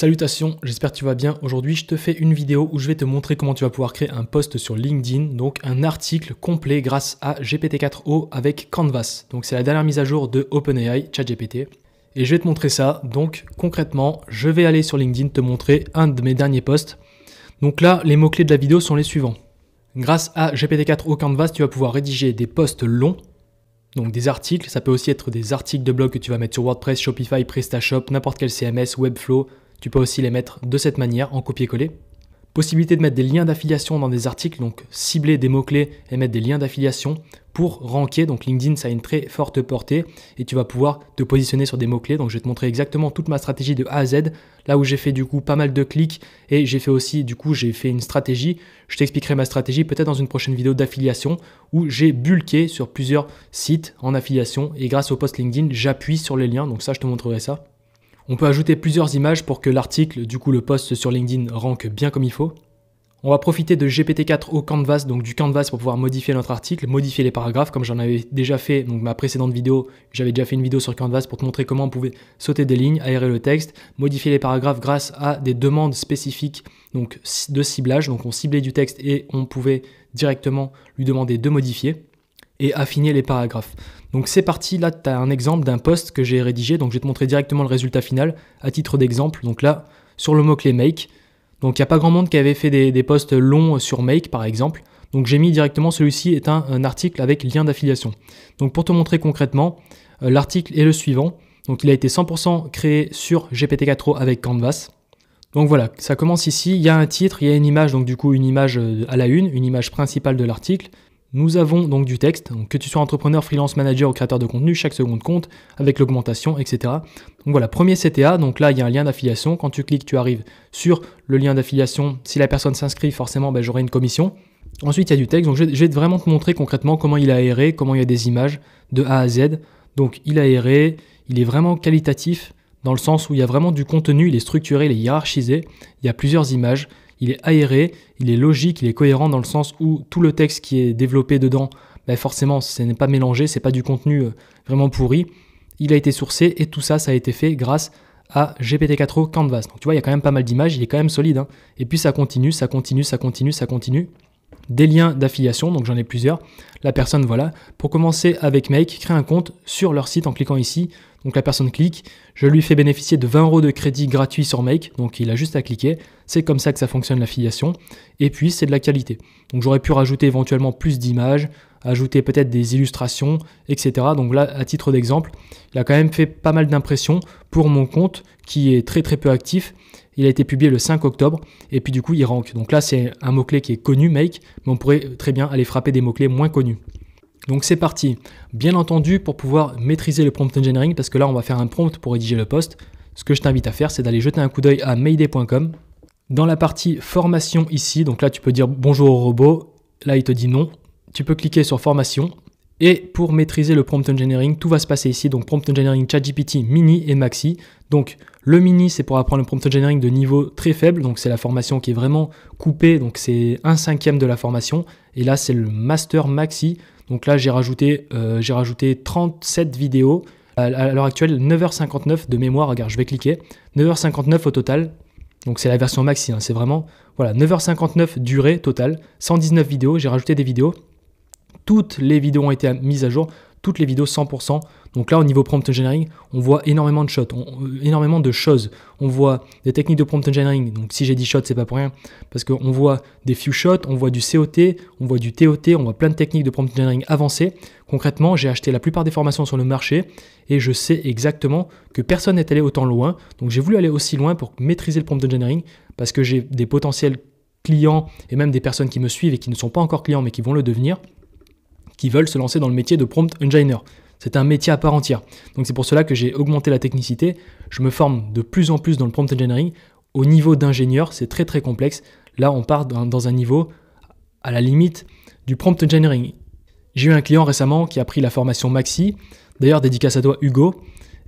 Salutations, j'espère que tu vas bien. Aujourd'hui, je te fais une vidéo où je vais te montrer comment tu vas pouvoir créer un post sur LinkedIn, donc un article complet grâce à GPT-4o avec Canvas. Donc c'est la dernière mise à jour de OpenAI, ChatGPT. Et je vais te montrer ça. Donc concrètement, je vais aller sur LinkedIn te montrer un de mes derniers posts. Donc là, les mots-clés de la vidéo sont les suivants. Grâce à GPT-4o Canvas, tu vas pouvoir rédiger des posts longs donc des articles, ça peut aussi être des articles de blog que tu vas mettre sur WordPress, Shopify, PrestaShop, n'importe quel CMS, Webflow, tu peux aussi les mettre de cette manière, en copier-coller. Possibilité de mettre des liens d'affiliation dans des articles, donc cibler des mots-clés et mettre des liens d'affiliation pour ranker. Donc LinkedIn, ça a une très forte portée et tu vas pouvoir te positionner sur des mots-clés. Donc je vais te montrer exactement toute ma stratégie de A à Z, là où j'ai fait du coup pas mal de clics et j'ai fait aussi, du coup, j'ai fait une stratégie. Je t'expliquerai ma stratégie peut-être dans une prochaine vidéo d'affiliation où j'ai bulqué sur plusieurs sites en affiliation et grâce au post LinkedIn, j'appuie sur les liens. Donc ça, je te montrerai ça. On peut ajouter plusieurs images pour que l'article, du coup le post sur LinkedIn, ranque bien comme il faut. On va profiter de GPT-4 au Canvas, donc du Canvas pour pouvoir modifier notre article, modifier les paragraphes, comme j'en avais déjà fait, donc ma précédente vidéo, j'avais déjà fait une vidéo sur Canvas pour te montrer comment on pouvait sauter des lignes, aérer le texte, modifier les paragraphes grâce à des demandes spécifiques donc de ciblage, donc on ciblait du texte et on pouvait directement lui demander de modifier et affiner les paragraphes. Donc c'est parti, là tu as un exemple d'un post que j'ai rédigé, donc je vais te montrer directement le résultat final à titre d'exemple. Donc là, sur le mot-clé make, donc il n'y a pas grand monde qui avait fait des, posts longs sur make par exemple. Donc j'ai mis directement celui-ci est un, article avec lien d'affiliation. Donc pour te montrer concrètement, euh, l'article est le suivant. Donc il a été 100% créé sur GPT-4o avec Canvas. Donc voilà, ça commence ici, il y a un titre, il y a une image, donc du coup une image euh, à la une, une image principale de l'article, nous avons donc du texte, donc que tu sois entrepreneur, freelance, manager ou créateur de contenu, chaque seconde compte avec l'augmentation, etc. Donc voilà, premier CTA, donc là il y a un lien d'affiliation. Quand tu cliques, tu arrives sur le lien d'affiliation. Si la personne s'inscrit, forcément ben, j'aurai une commission. Ensuite il y a du texte, donc je vais, vraiment te montrer concrètement comment il a aéré, comment il y a des images de A à Z. Donc il a aéré, il est vraiment qualitatif dans le sens où il y a vraiment du contenu, il est structuré, il est hiérarchisé, il y a plusieurs images, il est aéré, il est logique, il est cohérent dans le sens où tout le texte qui est développé dedans, bah, forcément, ce n'est pas mélangé, c'est pas du contenu euh, vraiment pourri. Il a été sourcé et tout ça, ça a été fait grâce à GPT-4o Canvas. Donc tu vois, il y a quand même pas mal d'images, il est quand même solide. Hein. Et puis ça continue, ça continue, ça continue, ça continue des liens d'affiliation, donc j'en ai plusieurs. La personne, voilà, pour commencer avec Make, crée un compte sur leur site en cliquant ici. Donc la personne clique, je lui fais bénéficier de 20 euros de crédit gratuit sur Make, donc il a juste à cliquer. C'est comme ça que ça fonctionne l'affiliation. Et puis c'est de la qualité. Donc j'aurais pu rajouter éventuellement plus d'images, ajouter peut-être des illustrations, etc. Donc là, à titre d'exemple, il a quand même fait pas mal d'impressions pour mon compte qui est très très peu actif il a été publié le 5 octobre et puis du coup il rank. Donc là c'est un mot-clé qui est connu, make, mais on pourrait très bien aller frapper des mots-clés moins connus. Donc c'est parti. Bien entendu, pour pouvoir maîtriser le prompt engineering, parce que là on va faire un prompt pour rédiger le poste, ce que je t'invite à faire c'est d'aller jeter un coup d'œil à mayday.com. Dans la partie formation ici, donc là tu peux dire bonjour au robot, là il te dit non. Tu peux cliquer sur formation, et pour maîtriser le prompt engineering, tout va se passer ici. Donc prompt engineering ChatGPT mini et maxi. Donc le mini, c'est pour apprendre le prompt engineering de niveau très faible, donc c'est la formation qui est vraiment coupée, donc c'est un cinquième de la formation. Et là, c'est le master maxi, donc là, j'ai rajouté, euh, j'ai rajouté 37 vidéos. À, l'heure actuelle, 9h59 de mémoire, regarde, je vais cliquer. 9h59 au total, donc c'est la version maxi, hein. c'est vraiment, voilà, 9h59 durée totale, 119 vidéos, j'ai rajouté des vidéos. Toutes les vidéos ont été mises à jour toutes les vidéos 100%. Donc là, au niveau prompt engineering, on voit énormément de shots, euh, énormément de choses. On voit des techniques de prompt engineering. Donc si j'ai dit shots, c'est pas pour rien, parce qu'on voit des few shots, on voit du COT, on voit du TOT, on voit plein de techniques de prompt engineering avancées. Concrètement, j'ai acheté la plupart des formations sur le marché et je sais exactement que personne n'est allé autant loin. Donc j'ai voulu aller aussi loin pour maîtriser le prompt engineering parce que j'ai des potentiels clients et même des personnes qui me suivent et qui ne sont pas encore clients mais qui vont le devenir qui veulent se lancer dans le métier de prompt engineer. C'est un métier à part entière. Donc c'est pour cela que j'ai augmenté la technicité. Je me forme de plus en plus dans le prompt engineering. Au niveau d'ingénieur, c'est très très complexe. Là, on part dans un niveau à la limite du prompt engineering. J'ai eu un client récemment qui a pris la formation Maxi, d'ailleurs dédicace à toi Hugo,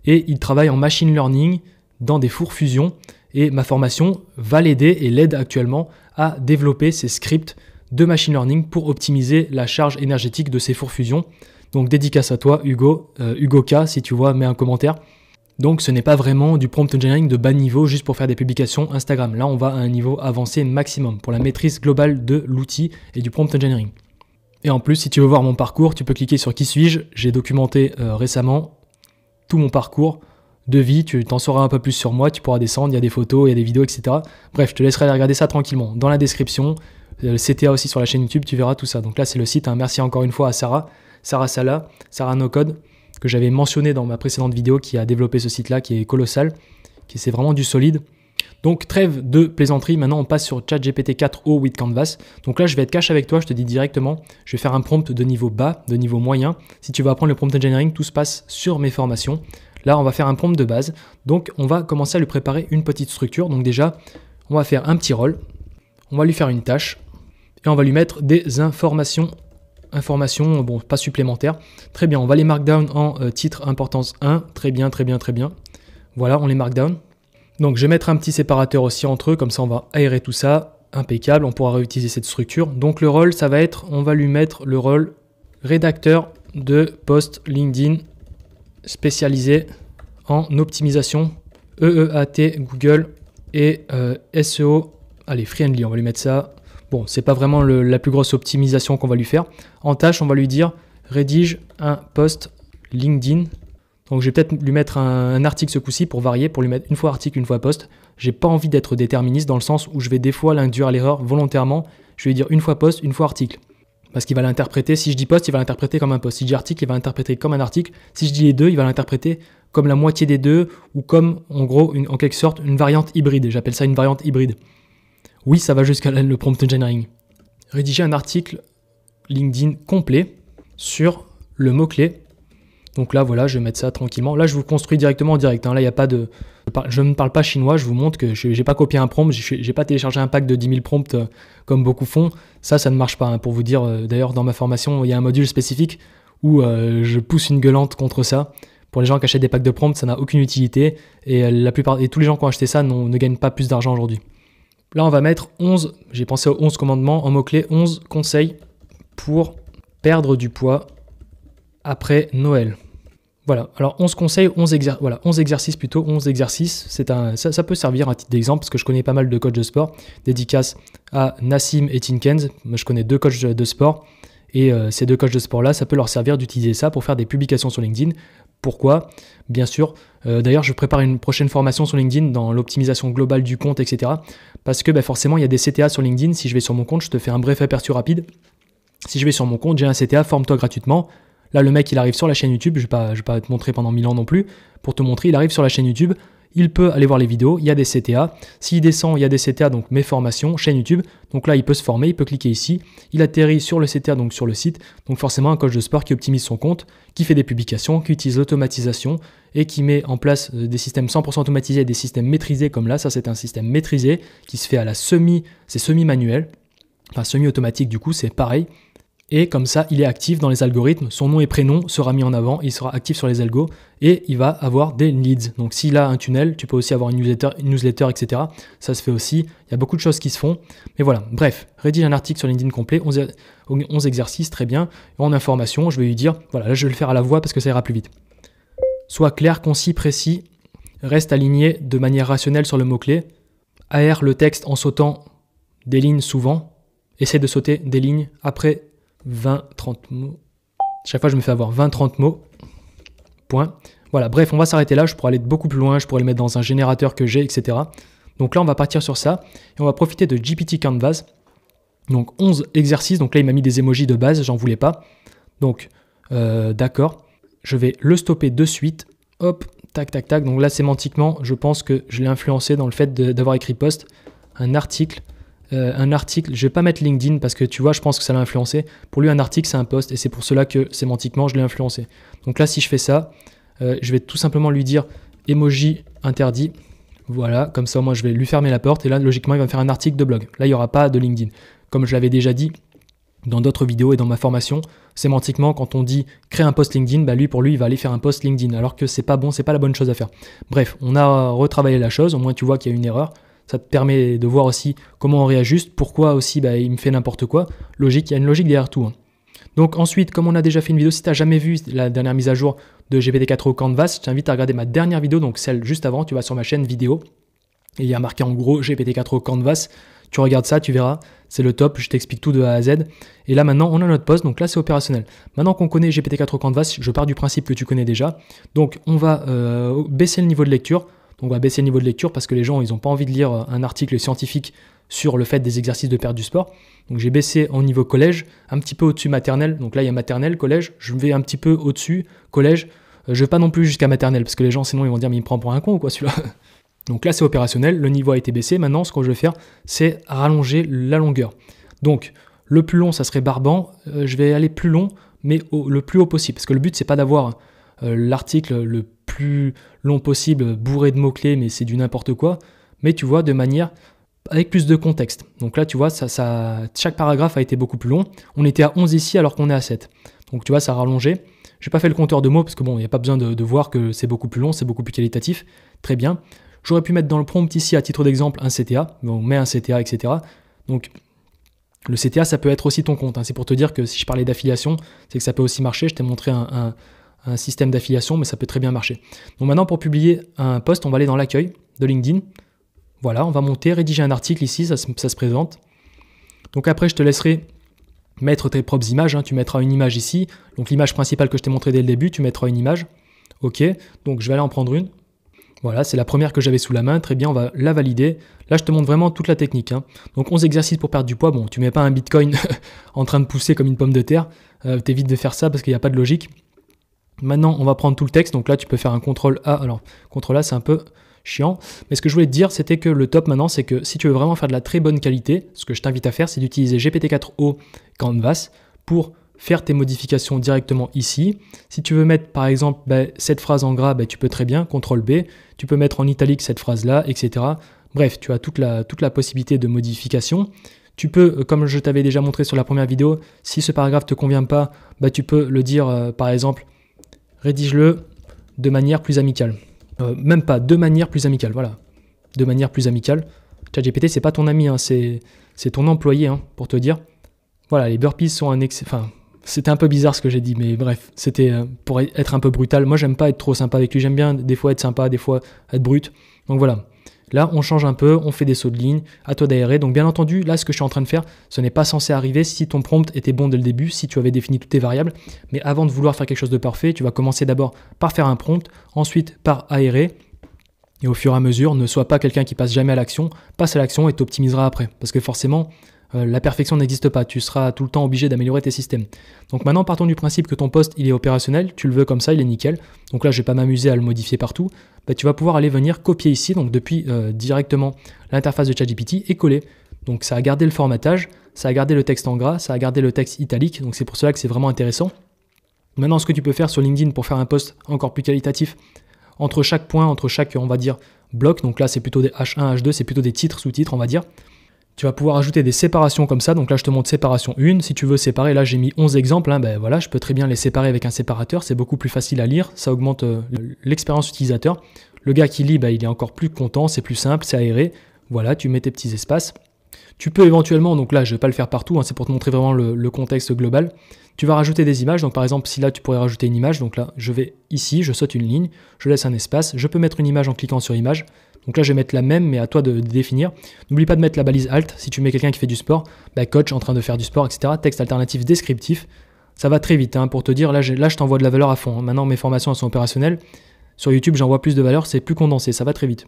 et il travaille en machine learning dans des fours fusion. Et ma formation va l'aider et l'aide actuellement à développer ses scripts de machine learning pour optimiser la charge énergétique de ces fours fusion. Donc dédicace à toi Hugo, euh, Hugo K si tu vois, mets un commentaire. Donc ce n'est pas vraiment du prompt engineering de bas niveau juste pour faire des publications Instagram. Là on va à un niveau avancé maximum pour la maîtrise globale de l'outil et du prompt engineering. Et en plus si tu veux voir mon parcours, tu peux cliquer sur qui suis-je. J'ai documenté euh, récemment tout mon parcours de vie, tu t'en sauras un peu plus sur moi, tu pourras descendre, il y a des photos, il y a des vidéos, etc. Bref, je te laisserai regarder ça tranquillement dans la description euh, CTA aussi sur la chaîne YouTube, tu verras tout ça. Donc là, c'est le site. Hein. Merci encore une fois à Sarah, Sarah Sala, Sarah No Code, que j'avais mentionné dans ma précédente vidéo, qui a développé ce site-là, qui est colossal, qui c'est vraiment du solide. Donc trêve de plaisanterie, maintenant on passe sur ChatGPT 4O with Canvas. Donc là je vais être cash avec toi, je te dis directement, je vais faire un prompt de niveau bas, de niveau moyen. Si tu veux apprendre le prompt engineering, tout se passe sur mes formations. Là on va faire un prompt de base, donc on va commencer à lui préparer une petite structure. Donc déjà on va faire un petit rôle, on va lui faire une tâche, et on va lui mettre des informations. Informations, bon, pas supplémentaires. Très bien, on va les markdown en euh, titre importance 1. Très bien, très bien, très bien. Voilà, on les markdown. Donc je vais mettre un petit séparateur aussi entre eux, comme ça on va aérer tout ça. Impeccable, on pourra réutiliser cette structure. Donc le rôle, ça va être, on va lui mettre le rôle rédacteur de post LinkedIn spécialisé en optimisation EEAT Google et euh, SEO. Allez, friendly, on va lui mettre ça. Bon, c'est pas vraiment la plus grosse optimisation qu'on va lui faire. En tâche, on va lui dire rédige un post LinkedIn. Donc je vais peut-être lui mettre un, article ce coup-ci pour varier, pour lui mettre une fois article, une fois post. J'ai pas envie d'être déterministe dans le sens où je vais des fois l'induire à l'erreur volontairement. Je vais lui dire une fois post, une fois article. Parce qu'il va l'interpréter, si je dis post, il va l'interpréter comme un post. Si je dis article, il va l'interpréter comme un article. Si je dis les deux, il va l'interpréter comme la moitié des deux, ou comme, en gros, en quelque sorte, une variante hybride. J'appelle ça une variante hybride. Oui, ça va jusqu'à le prompt engineering. Rédiger un article LinkedIn complet sur le mot-clé. Donc là, voilà, je vais mettre ça tranquillement. Là, je vous construis directement en direct. Hein. Là, il n'y a pas de. Je ne parle pas chinois, je vous montre que je n'ai pas copié un prompt, je n'ai pas téléchargé un pack de 10 000 prompts euh, comme beaucoup font. Ça, ça ne marche pas. Hein. Pour vous dire, euh, d'ailleurs, dans ma formation, il y a un module spécifique où euh, je pousse une gueulante contre ça. Pour les gens qui achètent des packs de prompts, ça n'a aucune utilité. Et, la plupart, tous les gens qui ont acheté ça ne gagnent pas plus d'argent aujourd'hui. Là, on va mettre 11, j'ai pensé aux 11 commandements en mots-clés, 11 conseils pour perdre du poids après Noël. Voilà, alors 11 conseils, 11, voilà, 11 exercices plutôt, 11 exercices, c'est un, ça, peut servir à titre d'exemple parce que je connais pas mal de coachs de sport, dédicace à Nassim et Tinkens, je connais deux coachs de sport, et euh, ces deux coachs de sport là, ça peut leur servir d'utiliser ça pour faire des publications sur LinkedIn, pourquoi Bien sûr. Euh, d'ailleurs, je prépare une prochaine formation sur LinkedIn dans l'optimisation globale du compte, etc. Parce que bah, forcément, il y a des CTA sur LinkedIn. Si je vais sur mon compte, je te fais un bref aperçu rapide. Si je vais sur mon compte, j'ai un CTA, forme-toi gratuitement. Là, le mec, il arrive sur la chaîne YouTube. Je ne vais, vais, pas te montrer pendant 1000 ans non plus. Pour te montrer, il arrive sur la chaîne YouTube il peut aller voir les vidéos, il y a des CTA. S'il descend, il y a des CTA, donc mes formations, chaîne YouTube. Donc là, il peut se former, il peut cliquer ici. Il atterrit sur le CTA, donc sur le site. Donc forcément, un coach de sport qui optimise son compte, qui fait des publications, qui utilise l'automatisation et qui met en place euh, des systèmes 100% automatisés et des systèmes maîtrisés comme là. Ça, c'est un système maîtrisé qui se fait à la semi, c'est semi-manuel, enfin semi-automatique du coup, c'est pareil et comme ça il est actif dans les algorithmes, son nom et prénom sera mis en avant, il sera actif sur les algos et il va avoir des leads. Donc s'il a un tunnel, tu peux aussi avoir une newsletter, une newsletter, etc. Ça se fait aussi, il y a beaucoup de choses qui se font. Mais voilà, bref, rédige un article sur LinkedIn complet, 11, 11 exercices, très bien. En information, je vais lui dire, voilà, là je vais le faire à la voix parce que ça ira plus vite. Sois clair, concis, précis, reste aligné de manière rationnelle sur le mot-clé, aère le texte en sautant des lignes souvent, essaie de sauter des lignes après 20, 30 mots. Chaque fois, je me fais avoir 20, 30 mots. Point. Voilà, bref, on va s'arrêter là. Je pourrais aller beaucoup plus loin. Je pourrais le mettre dans un générateur que j'ai, etc. Donc là, on va partir sur ça. Et on va profiter de GPT Canvas. Donc 11 exercices. Donc là, il m'a mis des emojis de base. J'en voulais pas. Donc, euh, d'accord. Je vais le stopper de suite. Hop, tac, tac, tac. Donc là, sémantiquement, je pense que je l'ai influencé dans le fait d'avoir écrit post, un article euh, un article, je vais pas mettre LinkedIn parce que tu vois, je pense que ça l'a influencé. Pour lui, un article, c'est un post et c'est pour cela que sémantiquement, je l'ai influencé. Donc là, si je fais ça, euh, je vais tout simplement lui dire emoji interdit. Voilà, comme ça, moi, je vais lui fermer la porte et là, logiquement, il va me faire un article de blog. Là, il n'y aura pas de LinkedIn. Comme je l'avais déjà dit dans d'autres vidéos et dans ma formation, sémantiquement, quand on dit créer un post LinkedIn, bah lui, pour lui, il va aller faire un post LinkedIn alors que c'est pas bon, c'est pas la bonne chose à faire. Bref, on a retravaillé la chose, au moins tu vois qu'il y a une erreur. Ça te permet de voir aussi comment on réajuste, pourquoi aussi bah, il me fait n'importe quoi. Logique, il y a une logique derrière tout. Hein. Donc ensuite, comme on a déjà fait une vidéo, si tu n'as jamais vu la dernière mise à jour de GPT-4 au Canvas, je t'invite à regarder ma dernière vidéo, donc celle juste avant, tu vas sur ma chaîne vidéo, et il y a marqué en gros GPT-4 au Canvas, tu regardes ça, tu verras, c'est le top, je t'explique tout de A à Z. Et là maintenant, on a notre poste, donc là c'est opérationnel. Maintenant qu'on connaît GPT-4 au Canvas, je pars du principe que tu connais déjà. Donc on va euh, baisser le niveau de lecture, on va baisser le niveau de lecture parce que les gens, ils n'ont pas envie de lire euh, un article scientifique sur le fait des exercices de perte du sport. Donc j'ai baissé en niveau collège, un petit peu au-dessus maternel. Donc là, il y a maternelle, collège. Je me vais un petit peu au-dessus, collège. Euh, je vais pas non plus jusqu'à maternelle parce que les gens, sinon, ils vont dire, mais il me prend pour un con ou quoi celui-là Donc là, c'est opérationnel. Le niveau a été baissé. Maintenant, ce que je vais faire, c'est rallonger la longueur. Donc le plus long, ça serait barbant. Euh, je vais aller plus long, mais le plus haut possible. Parce que le but, c'est pas d'avoir euh, l'article le plus long possible, bourré de mots-clés, mais c'est du n'importe quoi, mais tu vois, de manière avec plus de contexte. Donc là, tu vois, ça, chaque paragraphe a été beaucoup plus long. On était à 11 ici alors qu'on est à 7. Donc tu vois, ça a rallongé. n'ai pas fait le compteur de mots parce que bon, il n'y a pas besoin de, voir que c'est beaucoup plus long, c'est beaucoup plus qualitatif. Très bien. J'aurais pu mettre dans le prompt ici, à titre d'exemple, un CTA. on met un CTA, etc. Donc le CTA, ça peut être aussi ton compte. Hein. C'est pour te dire que si je parlais d'affiliation, c'est que ça peut aussi marcher. Je t'ai montré un, un système d'affiliation, mais ça peut très bien marcher. Donc maintenant, pour publier un post, on va aller dans l'accueil de LinkedIn. Voilà, on va monter, rédiger un article ici, ça, se présente. Donc après, je te laisserai mettre tes propres images. Hein. Tu mettras une image ici. Donc l'image principale que je t'ai montrée dès le début, tu mettras une image. OK, donc je vais aller en prendre une. Voilà, c'est la première que j'avais sous la main. Très bien, on va la valider. Là, je te montre vraiment toute la technique. Hein. Donc 11 exercices pour perdre du poids. Bon, tu mets pas un bitcoin en train de pousser comme une pomme de terre. Euh, T'évites de faire ça parce qu'il n'y a pas de logique. Maintenant, on va prendre tout le texte. Donc là, tu peux faire un CTRL A. Alors, CTRL A, c'est un peu chiant. Mais ce que je voulais te dire, c'était que le top maintenant, c'est que si tu veux vraiment faire de la très bonne qualité, ce que je t'invite à faire, c'est d'utiliser GPT-4O Canvas pour faire tes modifications directement ici. Si tu veux mettre par exemple bah, cette phrase en gras, bah, tu peux très bien, CTRL B, tu peux mettre en italique cette phrase-là, etc. Bref, tu as toute la, toute la possibilité de modification. Tu peux, euh, comme je t'avais déjà montré sur la première vidéo, si ce paragraphe te convient pas, bah, tu peux le dire euh, par exemple rédige-le de manière plus amicale. Euh, même pas, de manière plus amicale, voilà. De manière plus amicale. ChatGPT, c'est pas ton ami, hein, c'est ton employé, hein, pour te dire. Voilà, les burpees sont un excès. Enfin, c'était un peu bizarre ce que j'ai dit, mais bref, c'était euh, pour être un peu brutal. Moi, j'aime pas être trop sympa avec lui, j'aime bien des fois être sympa, des fois être brut. Donc voilà. Là, on change un peu, on fait des sauts de ligne, à toi d'aérer. Donc bien entendu, là, ce que je suis en train de faire, ce n'est pas censé arriver si ton prompt était bon dès le début, si tu avais défini toutes tes variables. Mais avant de vouloir faire quelque chose de parfait, tu vas commencer d'abord par faire un prompt, ensuite par aérer. Et au fur et à mesure, ne sois pas quelqu'un qui passe jamais à l'action, passe à l'action et t'optimisera après. Parce que forcément, euh, la perfection n'existe pas, tu seras tout le temps obligé d'améliorer tes systèmes. Donc maintenant, partons du principe que ton poste, il est opérationnel, tu le veux comme ça, il est nickel. Donc là, je vais pas m'amuser à le modifier partout. Bah, tu vas pouvoir aller venir copier ici, donc depuis euh, directement l'interface de ChatGPT et coller. Donc ça a gardé le formatage, ça a gardé le texte en gras, ça a gardé le texte italique, donc c'est pour cela que c'est vraiment intéressant. Maintenant, ce que tu peux faire sur LinkedIn pour faire un poste encore plus qualitatif, entre chaque point, entre chaque, on va dire, bloc, donc là c'est plutôt des H1, H2, c'est plutôt des titres, sous-titres, on va dire, tu vas pouvoir ajouter des séparations comme ça. Donc là, je te montre séparation 1. Si tu veux séparer, là, j'ai mis 11 exemples. Hein. ben voilà, je peux très bien les séparer avec un séparateur. C'est beaucoup plus facile à lire. Ça augmente euh, l'expérience utilisateur. Le gars qui lit, ben, il est encore plus content. C'est plus simple, c'est aéré. Voilà, tu mets tes petits espaces. Tu peux éventuellement, donc là je ne vais pas le faire partout, hein, c'est pour te montrer vraiment le, contexte global, tu vas rajouter des images, donc par exemple si là tu pourrais rajouter une image, donc là je vais ici, je saute une ligne, je laisse un espace, je peux mettre une image en cliquant sur image, donc là je vais mettre la même mais à toi de, définir. N'oublie pas de mettre la balise alt si tu mets quelqu'un qui fait du sport, bah, coach en train de faire du sport, etc. Texte alternatif descriptif, ça va très vite hein, pour te dire là, je t'envoie de la valeur à fond, hein. maintenant mes formations sont opérationnelles, sur YouTube j'envoie plus de valeur, c'est plus condensé, ça va très vite.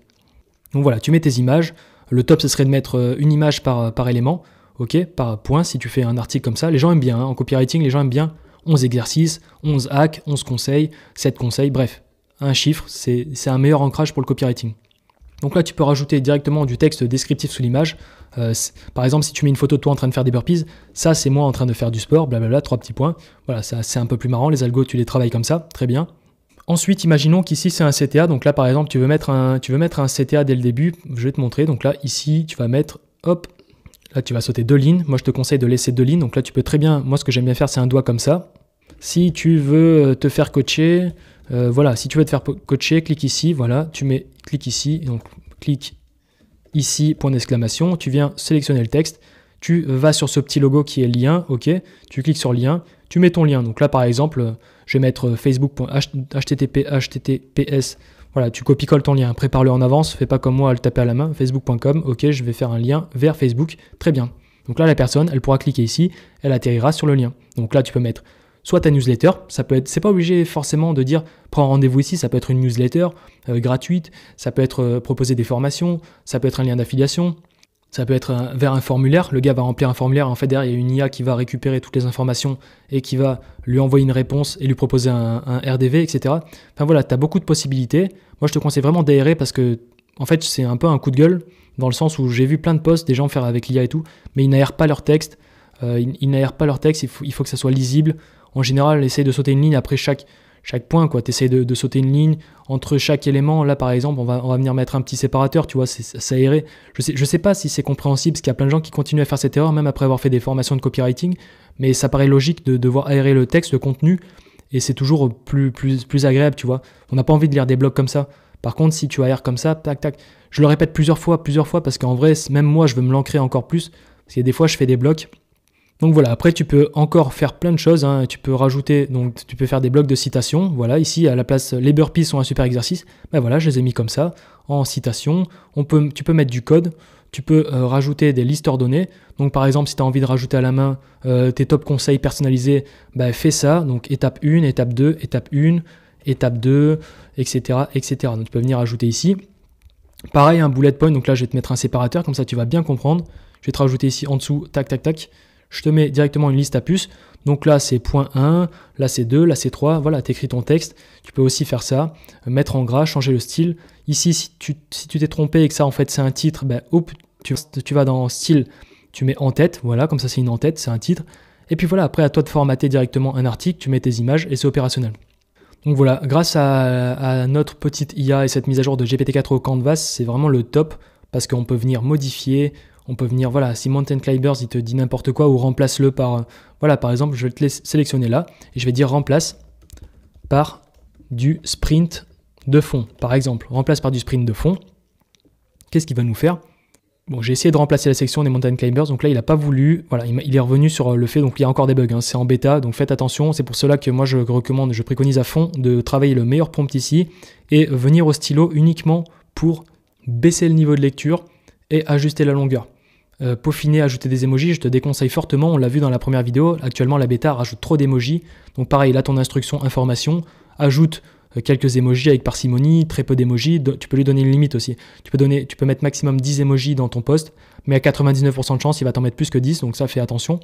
Donc voilà, tu mets tes images, le top, ce serait de mettre euh, une image euh, par, élément, ok, par point, si tu fais un article comme ça. Les gens aiment bien, hein. en copywriting, les gens aiment bien 11 exercices, 11 hacks, 11 conseils, 7 conseils, bref. Un chiffre, c'est un meilleur ancrage pour le copywriting. Donc là, tu peux rajouter directement du texte descriptif sous l'image. Euh, par exemple, si tu mets une photo de toi en train de faire des burpees, ça, c'est moi en train de faire du sport, blablabla, trois petits points. Voilà, c'est un peu plus marrant. Les algos, tu les travailles comme ça, très bien. Ensuite, imaginons qu'ici c'est un CTA. Donc là, par exemple, tu veux, mettre un, tu veux mettre un CTA dès le début. Je vais te montrer. Donc là, ici, tu vas mettre, hop, là tu vas sauter deux lignes. Moi, je te conseille de laisser deux lignes. Donc là, tu peux très bien, moi, ce que j'aime bien faire, c'est un doigt comme ça. Si tu veux euh, te faire coacher, euh, voilà, si tu veux te faire coacher, clique ici, voilà, tu mets, clique ici, donc clique ici, point d'exclamation, tu viens sélectionner le texte, tu vas sur ce petit logo qui est lien, ok, tu cliques sur lien, tu mets ton lien. Donc là, par exemple, je vais mettre euh, facebook.https, Voilà, tu copies-colles ton lien, prépare-le en avance, fais pas comme moi à le taper à la main, facebook.com, ok, je vais faire un lien vers Facebook, très bien. Donc là, la personne, elle pourra cliquer ici, elle atterrira sur le lien. Donc là, tu peux mettre soit ta newsletter, ça peut être, c'est pas obligé forcément de dire prends rendez-vous ici, ça peut être une newsletter euh, gratuite, ça peut être euh, proposer des formations, ça peut être un lien d'affiliation, ça peut être vers un formulaire, le gars va remplir un formulaire, en fait derrière il y a une IA qui va récupérer toutes les informations et qui va lui envoyer une réponse et lui proposer un, RDV, etc. Enfin voilà, tu as beaucoup de possibilités. Moi je te conseille vraiment d'aérer parce que en fait c'est un peu un coup de gueule, dans le sens où j'ai vu plein de posts des gens faire avec l'IA et tout, mais ils n'aèrent pas leur texte, euh, ils, n'aèrent pas leur texte, il il faut, que ça soit lisible. En général, essaye de sauter une ligne après chaque, chaque point, quoi. T'essayes de, sauter une ligne entre chaque élément. Là, par exemple, on va, on va venir mettre un petit séparateur, tu vois, c'est aéré. Je sais, je sais pas si c'est compréhensible, parce qu'il y a plein de gens qui continuent à faire cette erreur, même après avoir fait des formations de copywriting, mais ça paraît logique de devoir aérer le texte, le contenu, et c'est toujours plus, plus, plus agréable, tu vois. On n'a pas envie de lire des blocs comme ça. Par contre, si tu aères comme ça, tac, tac, je le répète plusieurs fois, plusieurs fois, parce qu'en vrai, même moi, je veux me l'ancrer encore plus, parce que des fois, je fais des blocs, donc voilà, après tu peux encore faire plein de choses, hein. tu peux rajouter, donc tu peux faire des blocs de citations, voilà, ici à la place les burpees sont un super exercice, ben voilà, je les ai mis comme ça, en citation, on peut, tu peux mettre du code, tu peux euh, rajouter des listes ordonnées, donc par exemple si tu as envie de rajouter à la main euh, tes top conseils personnalisés, ben fais ça, donc étape 1, étape 2, étape 1, étape 2, etc. etc. Donc tu peux venir rajouter ici. Pareil, un bullet point, donc là je vais te mettre un séparateur, comme ça tu vas bien comprendre. Je vais te rajouter ici en dessous, tac, tac, tac, je te mets directement une liste à puces. Donc là, c'est point 1, là c'est 2, là c'est 3. Voilà, tu écris ton texte. Tu peux aussi faire ça, mettre en gras, changer le style. Ici, si tu t'es trompé et que ça, en fait, c'est un titre, ben, tu, vas dans style, tu mets en tête. Voilà, comme ça, c'est une en tête, c'est un titre. Et puis voilà, après, à toi de formater directement un article, tu mets tes images et c'est opérationnel. Donc voilà, grâce à, à, notre petite IA et cette mise à jour de GPT-4 au Canvas, c'est vraiment le top parce qu'on peut venir modifier, on peut venir, voilà, si Mountain Climbers il te dit n'importe quoi ou remplace-le par, euh, voilà, par exemple, je vais te sélectionner là et je vais dire remplace par du sprint de fond, par exemple, remplace par du sprint de fond. Qu'est-ce qu'il va nous faire Bon, j'ai essayé de remplacer la section des Mountain Climbers, donc là il n'a pas voulu, voilà, il est revenu sur euh, le fait, donc il y a encore des bugs, hein. c'est en bêta, donc faites attention, c'est pour cela que moi je recommande, je préconise à fond de travailler le meilleur prompt ici et venir au stylo uniquement pour baisser le niveau de lecture et ajuster la longueur. Euh, peaufiner, ajouter des émojis, je te déconseille fortement, on l'a vu dans la première vidéo, actuellement la bêta rajoute trop d'émojis. donc pareil, là ton instruction information, ajoute euh, quelques émojis avec parcimonie, très peu d'émojis. tu peux lui donner une limite aussi, tu peux, donner, tu peux mettre maximum 10 émojis dans ton poste, mais à 99% de chance il va t'en mettre plus que 10, donc ça fait attention.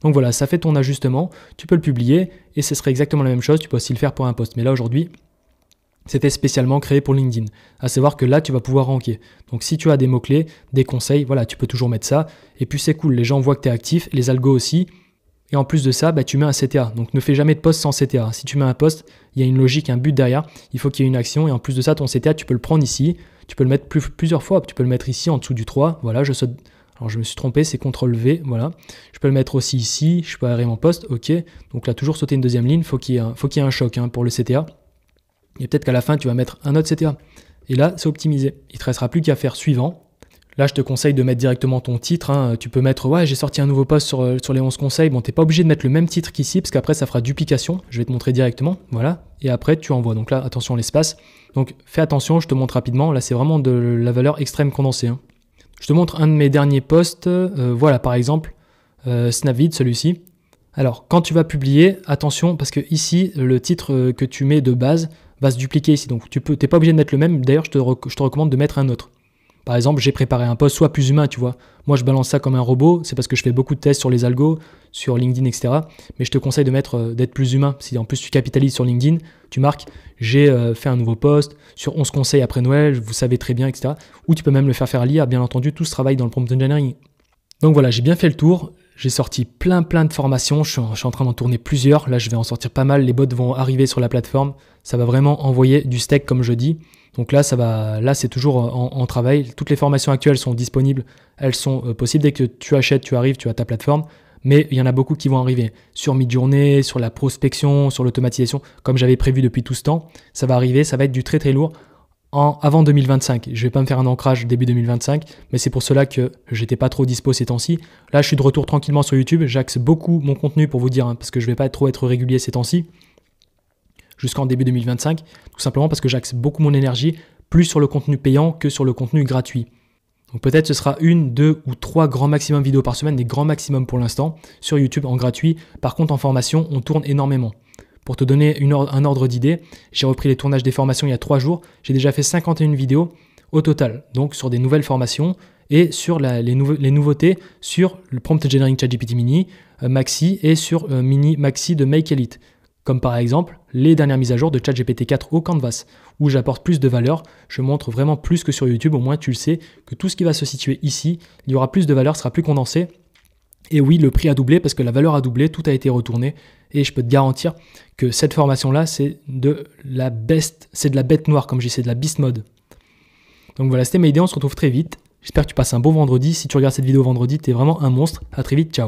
Donc voilà, ça fait ton ajustement, tu peux le publier, et ce serait exactement la même chose, tu peux aussi le faire pour un poste, mais là aujourd'hui, c'était spécialement créé pour LinkedIn. À savoir que là, tu vas pouvoir ranker. Donc si tu as des mots-clés, des conseils, voilà, tu peux toujours mettre ça. Et puis c'est cool, les gens voient que tu es actif, les algos aussi. Et en plus de ça, bah, tu mets un CTA. Donc ne fais jamais de post sans CTA. Si tu mets un post, il y a une logique, un but derrière. Il faut qu'il y ait une action. Et en plus de ça, ton CTA, tu peux le prendre ici. Tu peux le mettre plusieurs fois. Tu peux le mettre ici en dessous du 3. Voilà, je saute. Alors je me suis trompé, c'est CTRL V, voilà. Je peux le mettre aussi ici, je peux arriver mon poste, ok. Donc là, toujours sauter une deuxième ligne, faut faut qu'il y ait un choc hein, pour le CTA. Et peut-être qu'à la fin, tu vas mettre un autre CTA. Et là, c'est optimisé. Il te restera plus qu'à faire suivant. Là, je te conseille de mettre directement ton titre. Hein. Tu peux mettre Ouais, j'ai sorti un nouveau post euh, sur, les 11 conseils. Bon, t'es pas obligé de mettre le même titre qu'ici, parce qu'après, ça fera duplication. Je vais te montrer directement. Voilà. Et après, tu envoies. Donc là, attention à l'espace. Donc fais attention, je te montre rapidement. Là, c'est vraiment de la valeur extrême condensée. Hein. Je te montre un de mes derniers posts. Euh, voilà, par exemple, euh, Snavid, celui-ci. Alors, quand tu vas publier, attention, parce que ici, le titre que tu mets de base, se dupliquer ici. Donc tu peux, t'es pas obligé de mettre le même. D'ailleurs, je te, je te recommande de mettre un autre. Par exemple, j'ai préparé un post soit plus humain, tu vois. Moi, je balance ça comme un robot, c'est parce que je fais beaucoup de tests sur les algos, sur LinkedIn, etc. Mais je te conseille de mettre euh, d'être plus humain. Si en plus tu capitalises sur LinkedIn, tu marques j'ai euh, fait un nouveau post sur 11 conseils après Noël, vous savez très bien, etc. Ou tu peux même le faire faire lire bien entendu, tout ce travail dans le prompt engineering. Donc voilà, j'ai bien fait le tour. J'ai sorti plein plein de formations, je suis, en, train d'en tourner plusieurs, là je vais en sortir pas mal, les bots vont arriver sur la plateforme, ça va vraiment envoyer du steak comme je dis. Donc là, ça va, là c'est toujours en, travail. Toutes les formations actuelles sont disponibles, elles sont euh, possibles. Dès que tu achètes, tu arrives, tu as ta plateforme. Mais il y en a beaucoup qui vont arriver sur mid-journée, sur la prospection, sur l'automatisation, comme j'avais prévu depuis tout ce temps. Ça va arriver, ça va être du très très lourd avant 2025. Je vais pas me faire un ancrage début 2025, mais c'est pour cela que j'étais pas trop dispo ces temps-ci. Là, je suis de retour tranquillement sur YouTube. J'axe beaucoup mon contenu pour vous dire, hein, parce que je vais pas trop être régulier ces temps-ci, jusqu'en début 2025, tout simplement parce que j'axe beaucoup mon énergie plus sur le contenu payant que sur le contenu gratuit. Donc peut-être ce sera une, deux ou trois grands maximum vidéos par semaine, des grands maximums pour l'instant, sur YouTube en gratuit. Par contre, en formation, on tourne énormément. Pour te donner un ordre d'idée, j'ai repris les tournages des formations il y a trois jours, j'ai déjà fait 51 vidéos au total, donc sur des nouvelles formations et sur les, nouveautés sur le Prompt Engineering ChatGPT Mini, euh, Maxi et sur euh, Mini Maxi de Make Elite, comme par exemple les dernières mises à jour de ChatGPT 4 au Canvas, où j'apporte plus de valeur, je montre vraiment plus que sur YouTube, au moins tu le sais, que tout ce qui va se situer ici, il y aura plus de valeur, sera plus condensé, et oui, le prix a doublé parce que la valeur a doublé, tout a été retourné. Et je peux te garantir que cette formation-là, c'est de la best, c'est de la bête noire, comme j'ai c'est de la beast mode. Donc voilà, c'était mes idée, on se retrouve très vite. J'espère que tu passes un beau vendredi. Si tu regardes cette vidéo vendredi, t'es vraiment un monstre. À très vite, ciao.